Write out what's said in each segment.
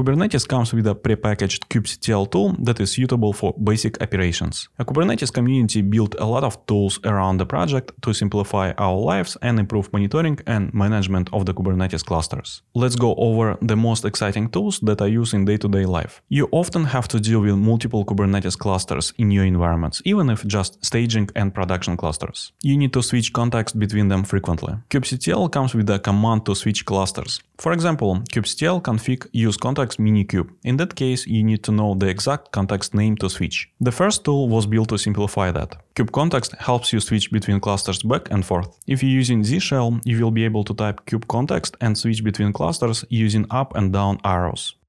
Kubernetes comes with a pre-packaged kubectl tool that is suitable for basic operations. A Kubernetes community built a lot of tools around the project to simplify our lives and improve monitoring and management of the Kubernetes clusters. Let's go over the most exciting tools that I use in day-to-day -day life. You often have to deal with multiple Kubernetes clusters in your environments, even if just staging and production clusters. You need to switch contexts between them frequently. kubectl comes with a command to switch clusters. For example, kubectl config use context context minikube. In that case, you need to know the exact context name to switch. The first tool was built to simplify that. Cube context helps you switch between clusters back and forth. If you're using Z shell, you will be able to type cube context and switch between clusters using up and down arrows.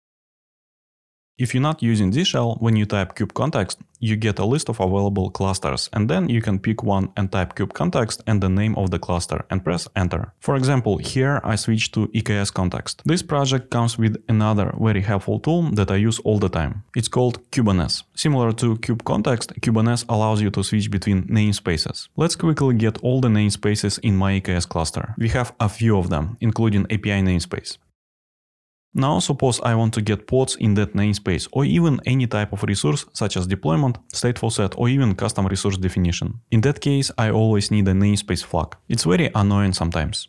If you're not using DShell, when you type kubecontext, you get a list of available clusters, and then you can pick one and type kubecontext and the name of the cluster and press enter. For example, here I switch to EKS context. This project comes with another very helpful tool that I use all the time. It's called Kubernetes. Similar to kubecontext, Kubernetes allows you to switch between namespaces. Let's quickly get all the namespaces in my EKS cluster. We have a few of them, including API namespace. Now suppose I want to get pods in that namespace or even any type of resource such as deployment, stateful set or even custom resource definition. In that case I always need a namespace flag. It's very annoying sometimes.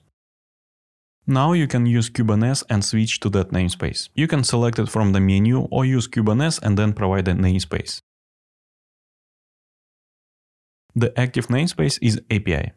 Now you can use Kubernetes and switch to that namespace. You can select it from the menu or use Kubernetes and then provide a namespace. The active namespace is API.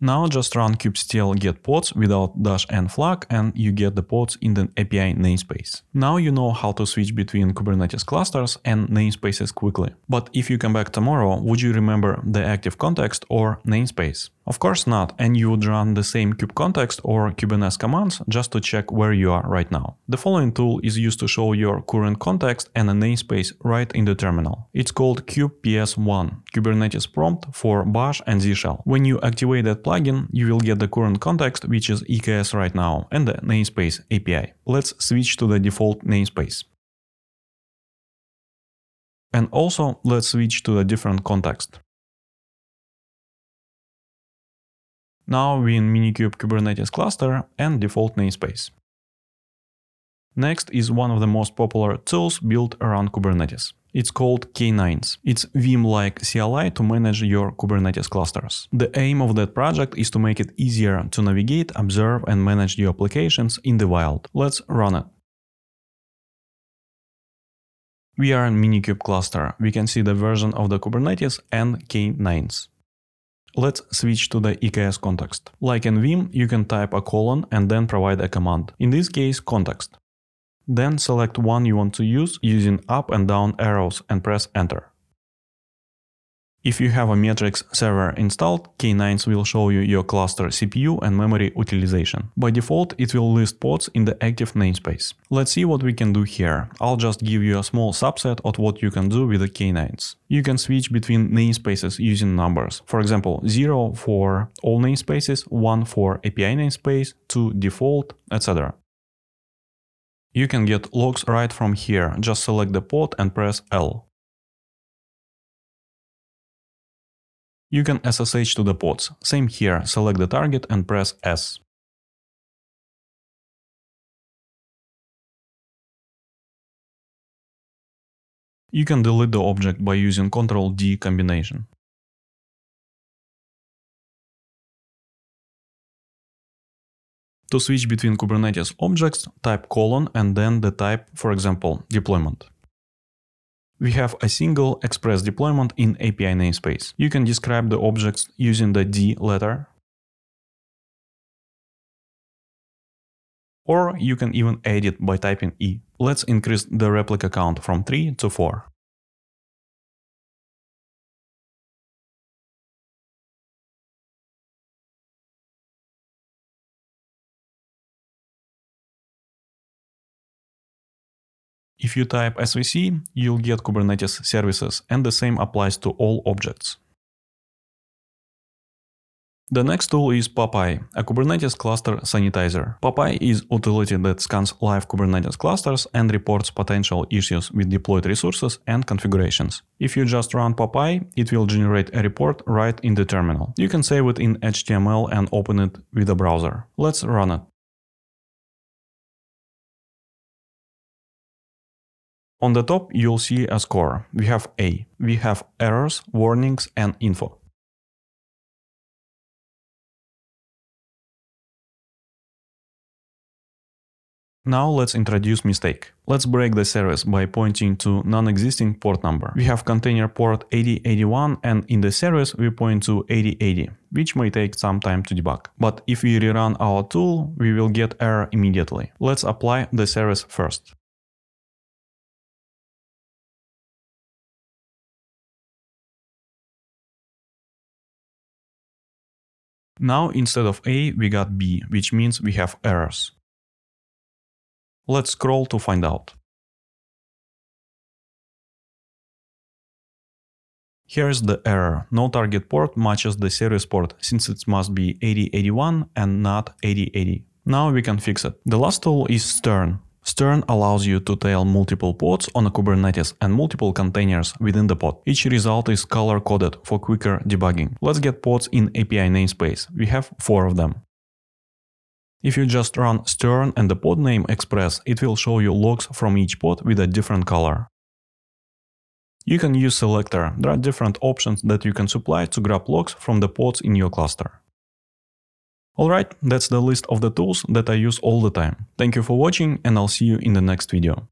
Now just run kubectl get pods without dash n flag and you get the pods in the API namespace. Now you know how to switch between Kubernetes clusters and namespaces quickly. But if you come back tomorrow, would you remember the active context or namespace? Of course not, and you would run the same kubectl or kubernetes commands just to check where you are right now. The following tool is used to show your current context and a namespace right in the terminal. It's called kubeps1, Kubernetes prompt for bash and z shell. When you activate that plugin, you will get the current context, which is EKS right now, and the namespace API. Let's switch to the default namespace. And also, let's switch to a different context. Now we in Minikube Kubernetes cluster and default namespace. Next is one of the most popular tools built around Kubernetes, it's called K9s. It's Vim-like CLI to manage your Kubernetes clusters. The aim of that project is to make it easier to navigate, observe, and manage your applications in the wild. Let's run it. We are in Minikube cluster. We can see the version of the Kubernetes and K9s. Let's switch to the EKS context. Like in Vim, you can type a colon and then provide a command. In this case, context. Then select one you want to use using up and down arrows and press enter. If you have a Matrix server installed, K9s will show you your cluster CPU and memory utilization. By default, it will list pods in the active namespace. Let's see what we can do here. I'll just give you a small subset of what you can do with the K9s. You can switch between namespaces using numbers. For example, 0 for all namespaces, 1 for API namespace, 2 default, etc. You can get logs right from here, just select the pod and press L. You can SSH to the pods, same here, select the target and press S. You can delete the object by using Ctrl-D combination. To switch between Kubernetes objects, type colon and then the type, for example, deployment. We have a single express deployment in API namespace. You can describe the objects using the D letter. Or you can even edit by typing E. Let's increase the replica count from 3 to 4. If you type SVC, you'll get Kubernetes services, and the same applies to all objects. The next tool is Popeye, a Kubernetes cluster sanitizer. Popeye is utility that scans live Kubernetes clusters and reports potential issues with deployed resources and configurations. If you just run Popeye, it will generate a report right in the terminal. You can save it in HTML and open it with a browser. Let's run it. On the top, you'll see a score. We have A. We have errors, warnings, and info. Now let's introduce mistake. Let's break the service by pointing to non-existing port number. We have container port 8081 and in the service we point to 8080, which may take some time to debug. But if we rerun our tool, we will get error immediately. Let's apply the service first. Now instead of A we got B, which means we have errors. Let's scroll to find out. Here is the error. No target port matches the series port since it must be 8081 and not 8080. Now we can fix it. The last tool is Stern. Stern allows you to tail multiple pods on a Kubernetes and multiple containers within the pod. Each result is color-coded for quicker debugging. Let's get pods in API namespace. We have four of them. If you just run stern and the pod name express, it will show you logs from each pod with a different color. You can use selector. There are different options that you can supply to grab logs from the pods in your cluster. Alright, that's the list of the tools that I use all the time. Thank you for watching and I'll see you in the next video.